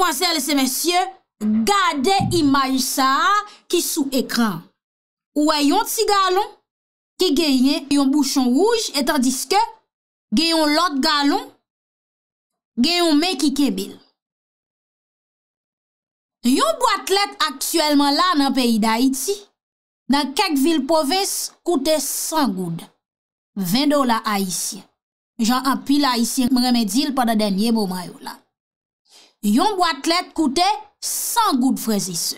Pwansè lese mensyè, gade imaj sa ki sou ekran. Ouwe yon ti galon ki genye yon bouchon wouj etan diske genyon lot galon genyon me ki kebil. Yon boatlet aksyèlman la nan peyi da iti, nan kek vil poves koute san goud. 20 dola a isye. Jan api la isye mremedil pada denye mouma yo la. Yon boatlet koute 100 goud frezise.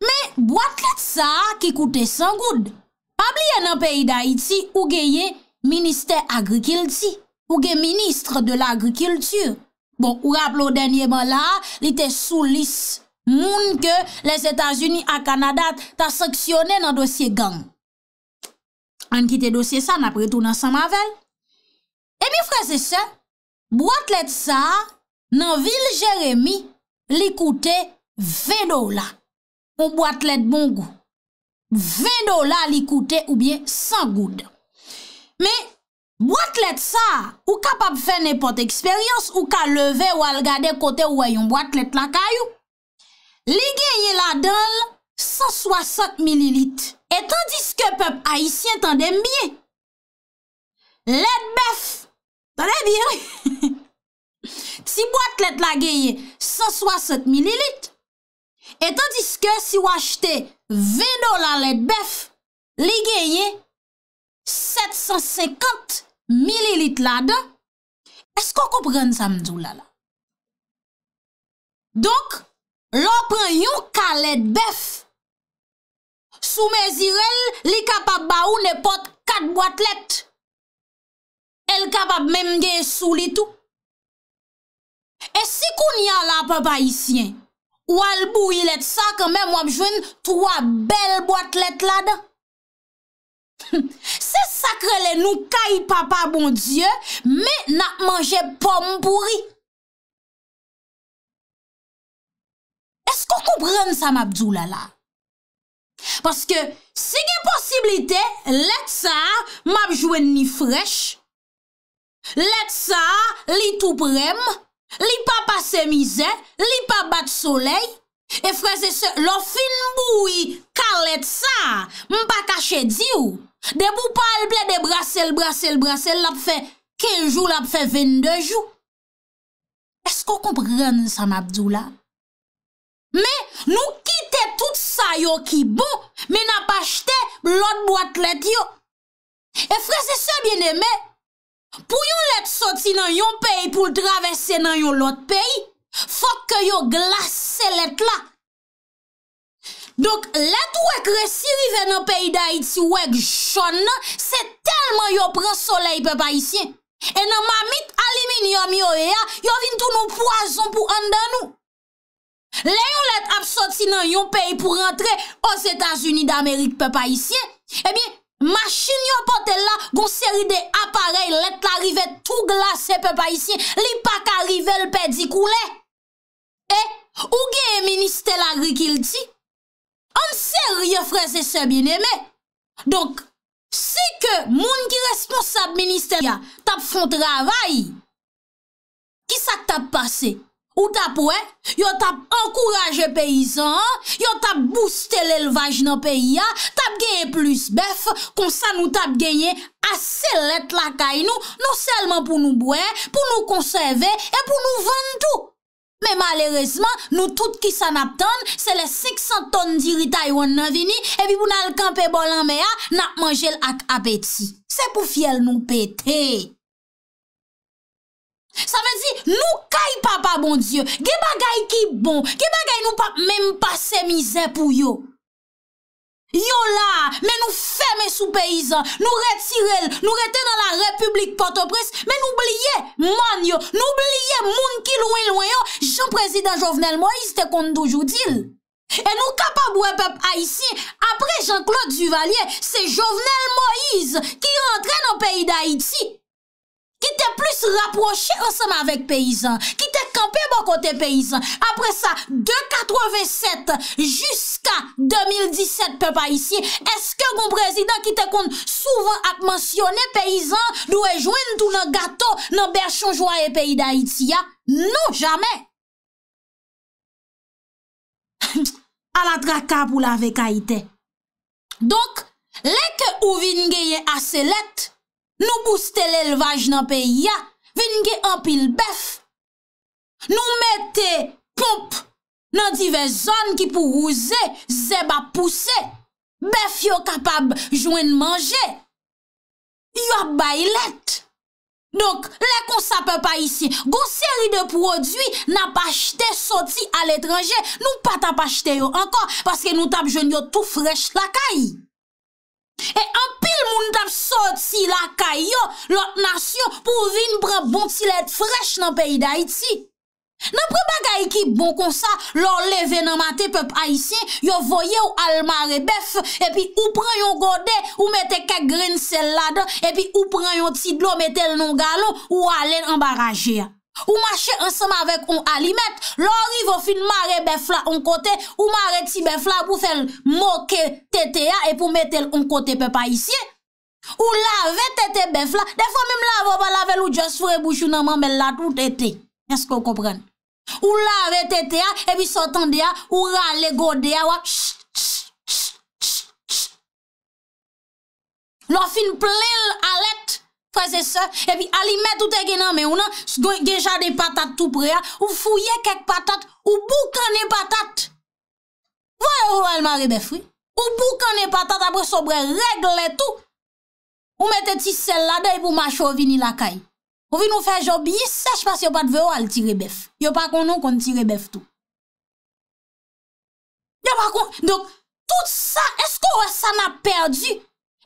Me, boatlet sa ki koute 100 goud. Pabliye nan peyi da iti, ou geye minister agrikilti, ou geye ministre de l'agrikilti. Bon, ou rap lo denye man la, li te sou lis. Moun ke les Etats-Unis a Kanada ta saksyonè nan dosye gang. An ki te dosye sa, nan apretou nan san mavel. E mi freze se, boatlet sa nan vil Jeremie li koute 20 dola. Ou boatlet bon gout. 20 dola li koute ou bien 100 gout. Me, boatlet sa ou kapap fe nepote eksperyans ou ka leve ou al gade kote ou ayon boatlet la kayou. li genye la dol 160 mililit. Et tandis ke pep haisyen tan dem biye, led bef, tan den dire, si boat let la genye 160 mililit, et tandis ke si wachte 20 dolar led bef, li genye 750 mililit la don, es kon kon pren sa mdou la la? Donk, Yon ka let bef Sou me zirel Li kapab ba ou ne pot kat boatlet El kapab menm gen sou li tou E si kon yon la papa yisyen Ou al bou yilet sa Ka menm wap jwen Troa bel boatlet lada Se sakre le nou Kay papa bon die Men ap manje pom pouri koko pren sa mabdou la la? Paske, sigi posibilite, let sa, mabjwen ni frech, let sa, li tou prem, li pa pase mize, li pa bat soley, e freze se, lo fin boui, kar let sa, mpa kache di ou, de bou pal ple, de brasele, brasele, brasele, la pfe kejou, la pfe vendejou. Esko koko pren sa mabdou la la? Me nou kite tout sa yo ki bo, me na pa chete lot boat let yo. E fre se se bieneme, pou yon let soti nan yon peyi pou travesse nan yon lot peyi, fok ke yo glase let la. Dok let wek resiri ve nan peyi da iti wek jonna, se telman yo pre solei pe pa isye. E nan mamit alimin yon yo ea, yo vin tou nou poason pou an dan nou. Le yon let ap soti nan yon peyi pou rentre o Zetazuni d'Amerik pe pa isye, e eh bin, machin yo pote la gon seri de aparey let la rive tou glase pe pa isye, li pa ka rive l pe di kou le. E, ou gen yon minister la gri ki l ti, an seri yo freze se bin eme. Donk, se ke moun ki responsab minister ya tap fon travay, ki sa tap pase? Ou tap wè, yo tap ankouraje peyizan, yo tap booste l'elvaj nan peyi ya, tap genye plus bef, kon sa nou tap genye ase let lakay nou, nou selman pou nou bouè, pou nou konserve, e pou nou vendou. Me malerezman, nou tout ki san ap ton, se le 600 ton dirita yon nan vini, e pi pou nan l'kampè bolan mè ya, nan manjè l'ak apetit. Se pou fiel nou petè. Sa vè di nou kay papa bon diyo, ge bagay ki bon, ge bagay nou pa mèm pa se mizè pou yo. Yo la, mè nou fèmè sou peyizan, nou retirel, nou rete nan la Republik Port-au-Prince, mè nou blye man yo, nou blye moun ki louen louen yo, Jean-Président Jovenel Moïse te konde doujou dil. E nou kapab wè pep Aïti, apre Jean-Claude Duvalier, se Jovenel Moïse ki rentre nan peyi d'Aïti, Ki te plis raproche anseman vek peyizan. Ki te kampe bon kote peyizan. Apre sa, de katroveset jiska 2017 pe pa isye, eske kon prezident ki te kon souvan ak mansyone peyizan, nou e jwen tou nan gato nan berchon jwa e peyi da iti ya, nou jame. A la draka pou la vek a ite. Donk, lete ou vingeyen ase lete, Nou booste l'elvaj nan pe ya, vinke anpil bef. Nou mette pomp nan dive zon ki pou ouze, zeba pousse. Bef yo kapab jwen manje. Yo baylet. Donk, lekon sape pa isi. Gou seri de prodwi nan pachete soti al etranje. Nou pata pachete yo ankon, paske nou tap jwen yo tou frech lakay. E anpil moun tap sot si lakay yo, lot nasyon pou vin pran bon ti let frech nan peyi da iti. Nan pran bagay ki bon konsa, lor leve nan mate pep aisyen, yo voye ou almare bef, epi ou pran yon godè ou mette kek grin sel lada, epi ou pran yon tidlo mette l non galon ou alen ambaraje. Ou mache ansama vek ou alimet, lor ivo fin mare bef la on kote, ou mare ti bef la pou fel moke tete ya, e pou metel on kote pe pa isye. Ou lave tete bef la, defon mim lavo ba lave lou jas fure bouchou nanman, men la tou tete. Neske ou kopren? Ou lave tete ya, e bi sotan de ya, ou rale go de ya wa, shhh, shhh, shhh, shhh, shhh, shhh. Lor fin ple l alet, shhh, shhh, shhh, shhh, shhh, shhh. Fa se se, e pi alimet ou te genan me ou nan, genja de patat tou prea, ou fouye kek patat, ou boukan de patat. Voye ou alima rebef, ou boukan de patat, apre sou bre regle tout, ou mette ti sel la dey pou macho ou vini la kay. Ou vini ou fej obye sech, pas yo pat veyo al ti rebef. Yo pa konon kon ti rebef tout. Yo pa konon, dok, tout sa, esko ou sa na perdi?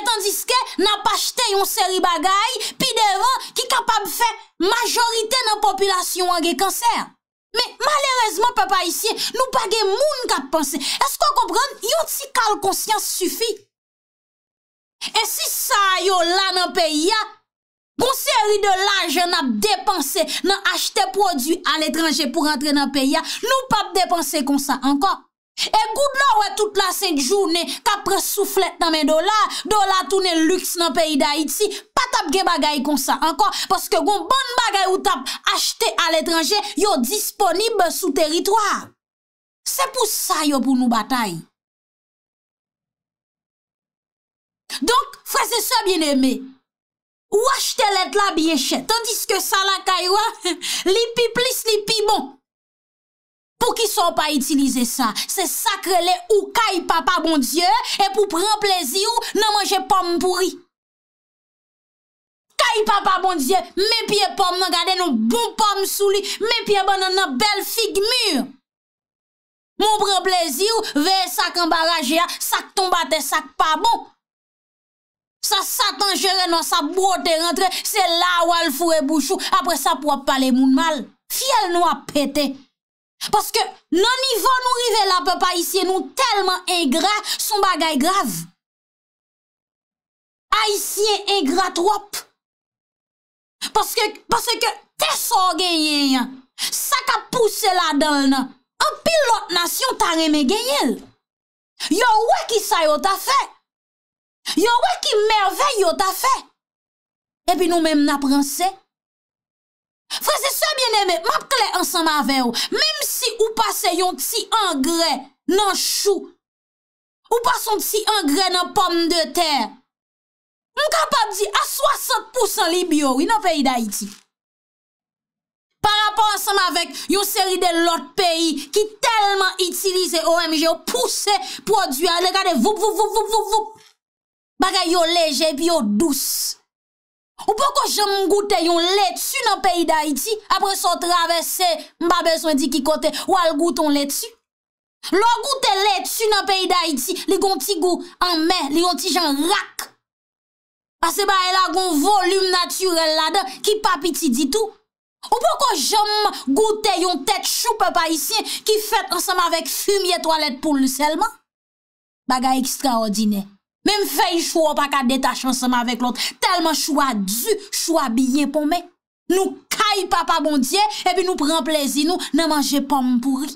Etandiske nan pa chete yon seri bagay, pi devan ki kapab fe majorite nan popilasyon ange kanser. Me malerezman pe pa isye, nou pa gen moun kap panse. Esko kompran, yon ti kal konsyans sufi. E si sa yo la nan pe ya, konseri de laje nan ap depanse nan achete prodou al etranje pou rentre nan pe ya, nou pa ap depanse konsa anko. E goud la wè tout la sè jounè Kapre souflet nan men do la Do la tout nen lüks nan peyi da iti Patap ge bagay kon sa ankon Paske goun bon bagay ou tap Achte al etranje Yo disponib sou teritwa Se pou sa yo pou nou batay Donk, freze sou bien eme Ou achte let la biye chè Tandiske sa la kaywa Lipi plis, lipi bon Pou ki sou pa itilize sa, se sakre le ou kay pa pa bon die, e pou pren plezi ou nan manje pomme pouri. Kay pa pa bon die, me pie pomme nan gade nou bon pomme souli, me pie ban nan nan bel figmur. Mou pren plezi ou ve sak an baraje a, sak ton bate sak pa bon. Sa satan jere nan sa bote rentre, se la wal fure bouchou, apre sa pwa pale moun mal. Fiel nou a pete. Paske nan nivon nou rive la pepe Aisyen nou telman ingra, son bagay grav. Aisyen ingra trop. Paske teso genyen, sakapouse la don, an pil lot nasyon tan reme genyen. Yo we ki sa yo ta fe. Yo we ki merve yo ta fe. E pi nou menm nan pranse. Frase se mwen eme, map kle ansan ma ve ou, mem si ou pase yon ti angrè nan chou, ou pase yon ti angrè nan pomme de ter, mwen kapap di a 60% li biyo, wina peyi da iti. Par rapport ansan ma ve, yon seri de lot peyi, ki telman itilize OMG, ou puse prodwya, le kade vup vup vup vup vup vup, bagay yo leje, biyo douce. Ou pou ko jom goute yon let su nan peyi da iti apre so travese mba beson di ki kote wal goute ton let su? Lo goute let su nan peyi da iti li gonti go anmen, li gonti jan rak. Ase ba ela goun volume naturel lade ki papiti ditou. Ou pou ko jom goute yon tet choupe pa isyen ki fet ansam avek fumye toalet pou luselman? Baga ekstraordiney. Mèm fèy chou apaka detachman seman avèk lout. Telman chou a du, chou a biyen pou mè. Nou kay pa pa bondye, epi nou pren plèzi nou, nan manje pa mpouri.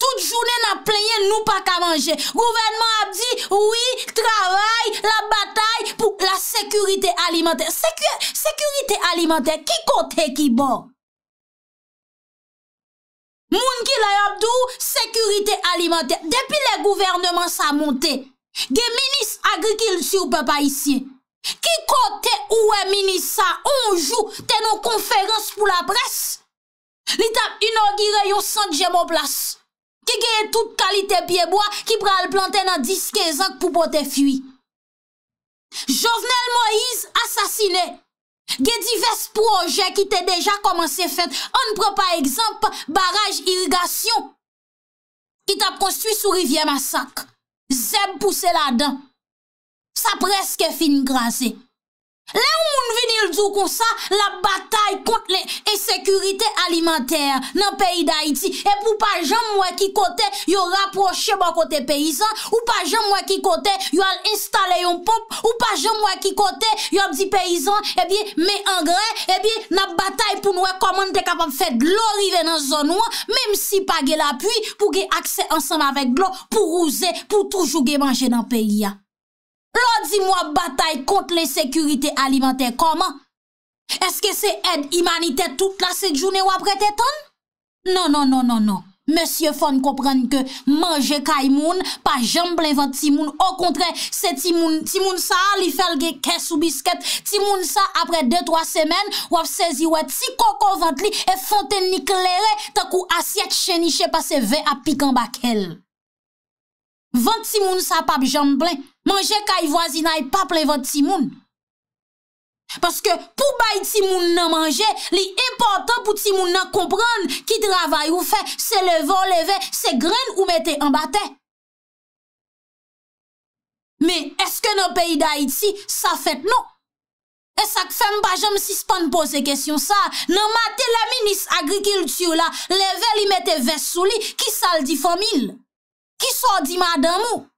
Tout jounè nan plèye, nou pa ka manje. Gouvenman ap di, oui, travay, la batay, pou la sekurite alimentè. Sekurite alimentè, ki kote ki bon. Moun ki lay apdou, sekurite alimentè. Depi le gouvernman sa montè, Ge menis agrikil sou pe pa isye. Ki kote ouwe menisa onjou tenon konferans pou la pres. Li tap inogire yon san djemo plas. Ki geye tout kalite pieboa ki pral planten nan diskezak pou pote fwi. Jovenel Moïse asasine. Ge divers proje ki te deja komanse fèt. An pre pa ekzamp baraj irigasyon. Ki tap konstwi sou rivye masakre. Zèm pousè la dan, sa preske fin gransè. Le bon ou moun vinil djou kon sa, la batay kont le esekurite alimenter nan peyi d'Haïti ep ou pa jom mwen ki kote yo raproche mwen kote peyizan ou pa jom mwen ki kote yo al instale yon pop ou pa jom mwen ki kote yo apdi peyizan ebiye eh me angrè ebiye eh na batay pou nou e komon de kapap fè glò rive nan zon ou an mèm si pa gè la pwi pou gè akse ansanm avèk glò pou ouze pou toujou gè manje nan peyi ya Lo di mwa batay kont le sekurite alimante. Koman? Eske se ed imanite tout la se jounen wap rete ton? Non, non, non, non, non. Monsie fon kopren ke manje kay moun, pa jamblen vant ti moun. O kontre, se ti moun, ti moun sa li felge kes ou bisket. Ti moun sa apre 2-3 semen, wap sezi wè ti koko vant li e fonten ni klerè takou asyet cheniche pa se ve apikan bak el. Vant timoun sa pap jan blen, manje ka yi wazina yi pap le vant timoun. Paske pou bay timoun nan manje, li importan pou timoun nan kompran ki travay ou fe, se leve ou leve, se gren ou mette an baten. Me, eske nan peyi da iti, sa fet nou? Esak fem pa jom sispan pose kesyon sa, nan mate la minis agrikiltiou la, leve li mette ves sou li, ki sal di fomil. Que so di madame ou?